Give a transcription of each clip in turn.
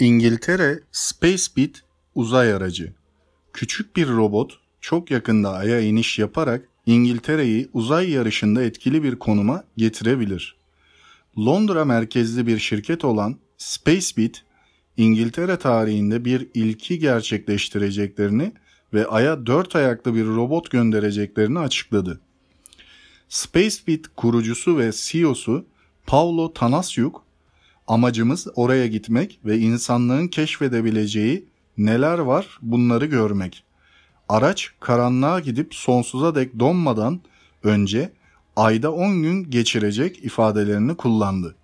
İngiltere Spacebit uzay aracı. Küçük bir robot çok yakında aya iniş yaparak İngiltere'yi uzay yarışında etkili bir konuma getirebilir. Londra merkezli bir şirket olan Spacebit, İngiltere tarihinde bir ilki gerçekleştireceklerini ve aya dört ayaklı bir robot göndereceklerini açıkladı. Spacebit kurucusu ve CEO'su Paulo Tanasyuk Amacımız oraya gitmek ve insanlığın keşfedebileceği neler var bunları görmek. Araç karanlığa gidip sonsuza dek donmadan önce ayda 10 gün geçirecek ifadelerini kullandı.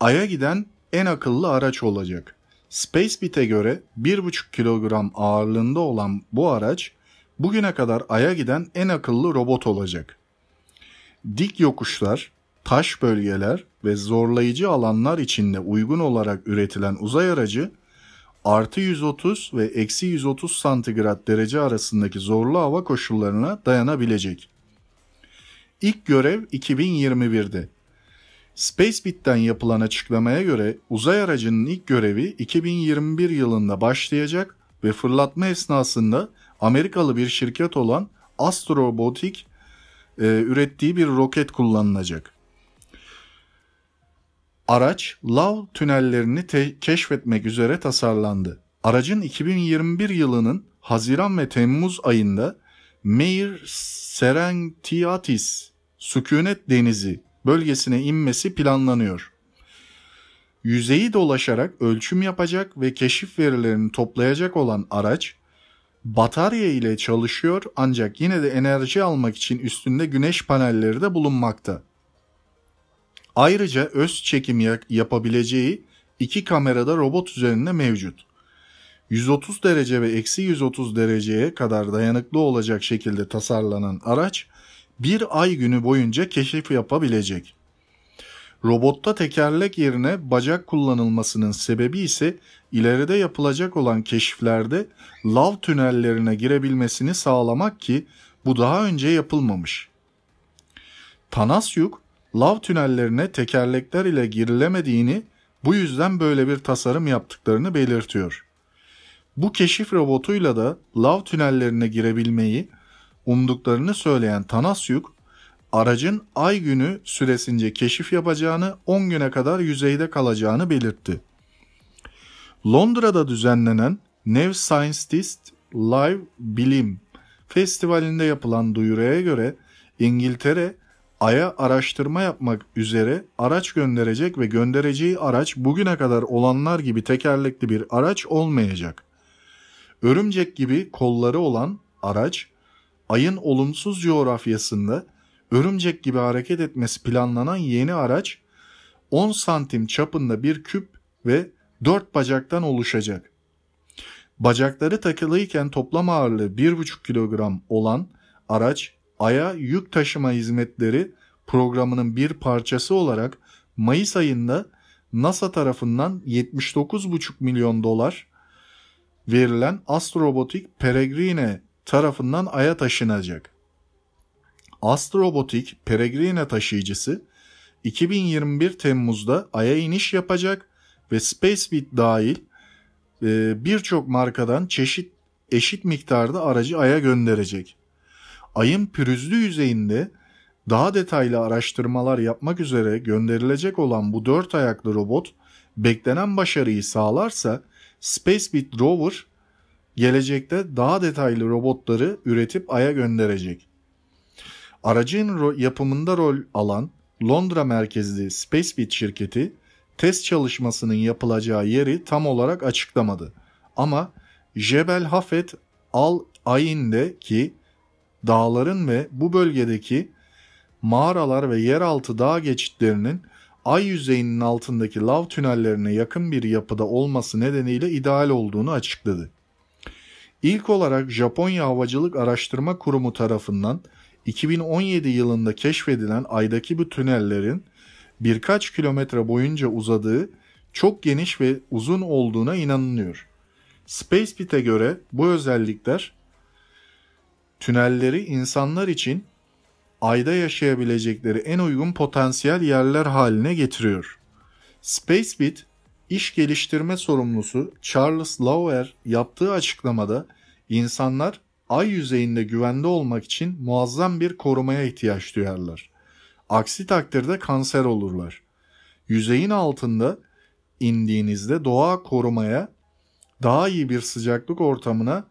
Ay'a giden en akıllı araç olacak. Spacebit'e göre 1,5 kilogram ağırlığında olan bu araç bugüne kadar Ay'a giden en akıllı robot olacak. Dik yokuşlar, taş bölgeler ve zorlayıcı alanlar içinde uygun olarak üretilen uzay aracı artı 130 ve eksi 130 santigrat derece arasındaki zorlu hava koşullarına dayanabilecek. İlk görev 2021'de. Spacebit'ten yapılan açıklamaya göre uzay aracının ilk görevi 2021 yılında başlayacak ve fırlatma esnasında Amerikalı bir şirket olan Astrobotic e, ürettiği bir roket kullanılacak. Araç lav tünellerini keşfetmek üzere tasarlandı. Aracın 2021 yılının Haziran ve Temmuz ayında Meir Serengtiatis Sükunet Denizi bölgesine inmesi planlanıyor. Yüzeyi dolaşarak ölçüm yapacak ve keşif verilerini toplayacak olan araç batarya ile çalışıyor ancak yine de enerji almak için üstünde güneş panelleri de bulunmakta. Ayrıca öz çekim yapabileceği iki kamerada robot üzerinde mevcut. 130 derece ve eksi 130 dereceye kadar dayanıklı olacak şekilde tasarlanan araç bir ay günü boyunca keşif yapabilecek. Robotta tekerlek yerine bacak kullanılmasının sebebi ise ileride yapılacak olan keşiflerde lav tünellerine girebilmesini sağlamak ki bu daha önce yapılmamış. Panasyuk lav tünellerine tekerlekler ile girilemediğini bu yüzden böyle bir tasarım yaptıklarını belirtiyor. Bu keşif robotuyla da lav tünellerine girebilmeyi umduklarını söyleyen Tanasyuk, aracın ay günü süresince keşif yapacağını 10 güne kadar yüzeyde kalacağını belirtti. Londra'da düzenlenen Nev Scientist Live Bilim Festivali'nde yapılan duyuruya göre İngiltere Ay'a araştırma yapmak üzere araç gönderecek ve göndereceği araç bugüne kadar olanlar gibi tekerlekli bir araç olmayacak. Örümcek gibi kolları olan araç, Ay'ın olumsuz coğrafyasında örümcek gibi hareket etmesi planlanan yeni araç 10 santim çapında bir küp ve 4 bacaktan oluşacak. Bacakları takılıyken toplam ağırlığı 1,5 kilogram olan araç Ay'a yük taşıma hizmetleri programının bir parçası olarak Mayıs ayında NASA tarafından 79,5 milyon dolar verilen Astrobotic Peregrine tarafından Ay'a taşınacak. Astrobotic Peregrine taşıyıcısı 2021 Temmuz'da Ay'a iniş yapacak ve SpaceBit dahil e, birçok markadan çeşit eşit miktarda aracı Ay'a gönderecek ayın pürüzlü yüzeyinde daha detaylı araştırmalar yapmak üzere gönderilecek olan bu dört ayaklı robot beklenen başarıyı sağlarsa Spacebit Rover gelecekte daha detaylı robotları üretip Ay'a gönderecek. Aracın yapımında rol alan Londra merkezli Spacebit şirketi test çalışmasının yapılacağı yeri tam olarak açıklamadı. Ama Jebel Hafet Al Ain'de ki dağların ve bu bölgedeki mağaralar ve yeraltı dağ geçitlerinin ay yüzeyinin altındaki lav tünellerine yakın bir yapıda olması nedeniyle ideal olduğunu açıkladı. İlk olarak Japonya Havacılık Araştırma Kurumu tarafından 2017 yılında keşfedilen aydaki bu tünellerin birkaç kilometre boyunca uzadığı çok geniş ve uzun olduğuna inanılıyor. SpaceBit'e göre bu özellikler tünelleri insanlar için ayda yaşayabilecekleri en uygun potansiyel yerler haline getiriyor. Spacebit iş geliştirme sorumlusu Charles Lauer yaptığı açıklamada insanlar ay yüzeyinde güvende olmak için muazzam bir korumaya ihtiyaç duyarlar. Aksi takdirde kanser olurlar. Yüzeyin altında indiğinizde doğa korumaya, daha iyi bir sıcaklık ortamına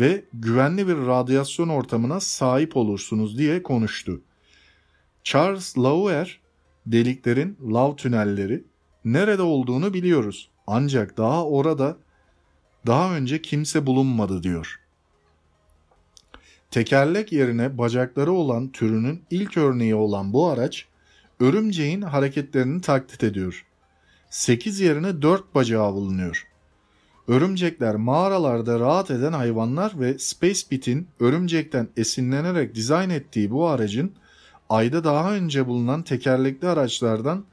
ve güvenli bir radyasyon ortamına sahip olursunuz diye konuştu. Charles Lauer, deliklerin lav tünelleri nerede olduğunu biliyoruz ancak daha orada daha önce kimse bulunmadı diyor. Tekerlek yerine bacakları olan türünün ilk örneği olan bu araç örümceğin hareketlerini taklit ediyor. 8 yerine 4 bacağı bulunuyor. Örümcekler mağaralarda rahat eden hayvanlar ve Space Pit'in örümcekten esinlenerek dizayn ettiği bu aracın ayda daha önce bulunan tekerlekli araçlardan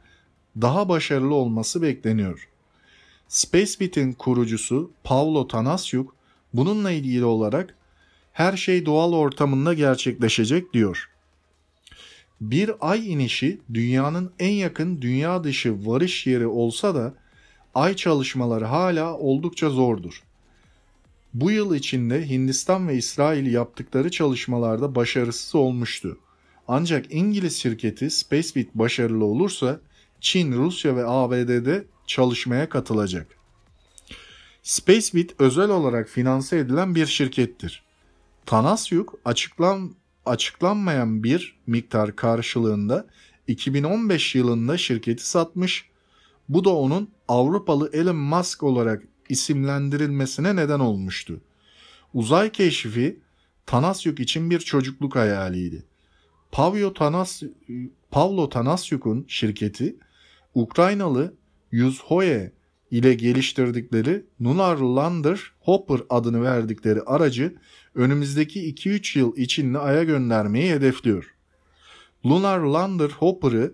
daha başarılı olması bekleniyor. Spacebit'in kurucusu Pavlo Tanasyuk bununla ilgili olarak her şey doğal ortamında gerçekleşecek diyor. Bir ay inişi dünyanın en yakın dünya dışı varış yeri olsa da ay çalışmaları hala oldukça zordur. Bu yıl içinde Hindistan ve İsrail yaptıkları çalışmalarda başarısız olmuştu. Ancak İngiliz şirketi Spacebit başarılı olursa Çin, Rusya ve ABD'de çalışmaya katılacak. Spacebit özel olarak finanse edilen bir şirkettir. Tanasyuk açıklan, açıklanmayan bir miktar karşılığında 2015 yılında şirketi satmış bu da onun Avrupalı Elon Musk olarak isimlendirilmesine neden olmuştu. Uzay keşfi Tanasyuk için bir çocukluk hayaliydi. Pavlo, Tanas, Pavlo Tanasyuk'un şirketi Ukraynalı Yuzhoye ile geliştirdikleri Lunar Lander Hopper adını verdikleri aracı önümüzdeki 2-3 yıl içinde Ay'a göndermeyi hedefliyor. Lunar Lander Hopper'ı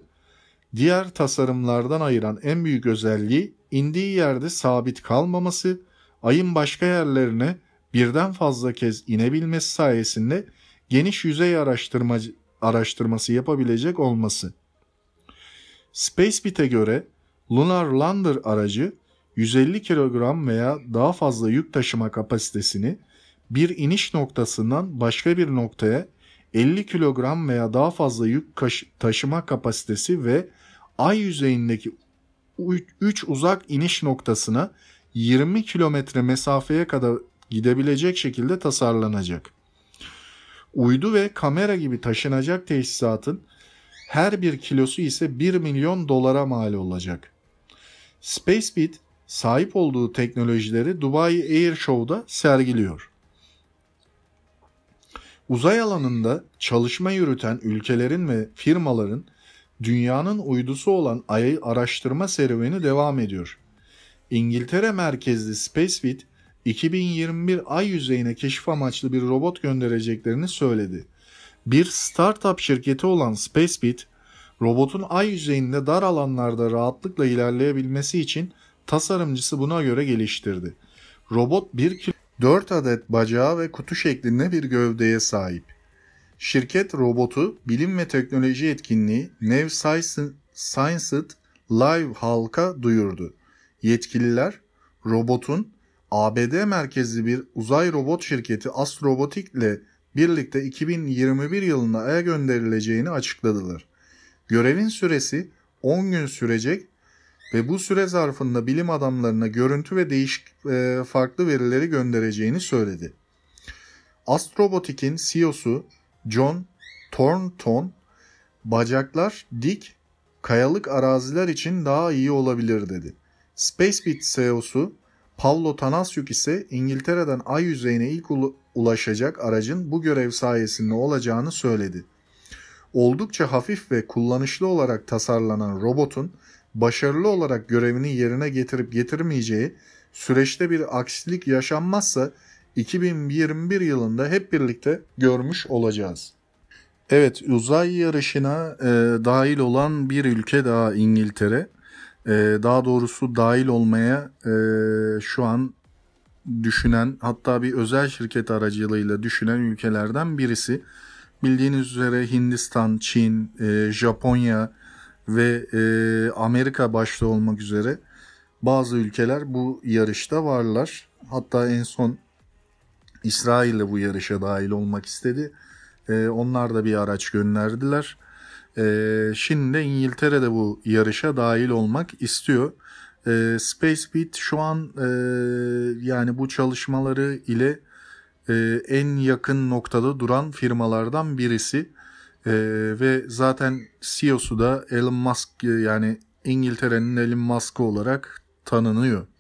diğer tasarımlardan ayıran en büyük özelliği indiği yerde sabit kalmaması, ayın başka yerlerine birden fazla kez inebilmesi sayesinde geniş yüzey araştırma, araştırması yapabilecek olması. SpaceBit'e göre Lunar Lander aracı 150 kilogram veya daha fazla yük taşıma kapasitesini bir iniş noktasından başka bir noktaya 50 kilogram veya daha fazla yük taşıma kapasitesi ve ay yüzeyindeki 3 uzak iniş noktasına 20 kilometre mesafeye kadar gidebilecek şekilde tasarlanacak. Uydu ve kamera gibi taşınacak tesisatın her bir kilosu ise 1 milyon dolara mal olacak. Spacebit sahip olduğu teknolojileri Dubai Air Show'da sergiliyor. Uzay alanında çalışma yürüten ülkelerin ve firmaların dünyanın uydusu olan Ay'ı araştırma serüveni devam ediyor. İngiltere merkezli SpaceFit 2021 ay yüzeyine keşif amaçlı bir robot göndereceklerini söyledi. Bir startup şirketi olan SpaceFit, robotun ay yüzeyinde dar alanlarda rahatlıkla ilerleyebilmesi için tasarımcısı buna göre geliştirdi. Robot 1 kilo 4 adet bacağı ve kutu şeklinde bir gövdeye sahip. Şirket robotu bilim ve teknoloji etkinliği New Science Live halka duyurdu. Yetkililer robotun ABD merkezli bir uzay robot şirketi Astrobotik ile birlikte 2021 yılında Ay'a gönderileceğini açıkladılar. Görevin süresi 10 gün sürecek ve bu süre zarfında bilim adamlarına görüntü ve değişik e, farklı verileri göndereceğini söyledi. Astrobotik'in CEO'su John Thornton, bacaklar dik, kayalık araziler için daha iyi olabilir dedi. Spacebit CEO'su Pavlo Tanasyuk ise İngiltere'den ay yüzeyine ilk ulaşacak aracın bu görev sayesinde olacağını söyledi. Oldukça hafif ve kullanışlı olarak tasarlanan robotun başarılı olarak görevini yerine getirip getirmeyeceği süreçte bir aksilik yaşanmazsa 2021 yılında hep birlikte görmüş olacağız. Evet uzay yarışına e, dahil olan bir ülke daha İngiltere. E, daha doğrusu dahil olmaya e, şu an düşünen hatta bir özel şirket aracılığıyla düşünen ülkelerden birisi. Bildiğiniz üzere Hindistan, Çin, e, Japonya, ve e, Amerika başta olmak üzere bazı ülkeler bu yarışta varlar. Hatta en son İsrail de bu yarışa dahil olmak istedi. E, onlar da bir araç gönderdiler. E, şimdi de İngiltere de bu yarışa dahil olmak istiyor. E, Spacebeat şu an e, yani bu çalışmaları ile e, en yakın noktada duran firmalardan birisi. E, ve zaten CEO'su da Elon Musk e, yani İngiltere'nin Elon Musk'ı olarak tanınıyor.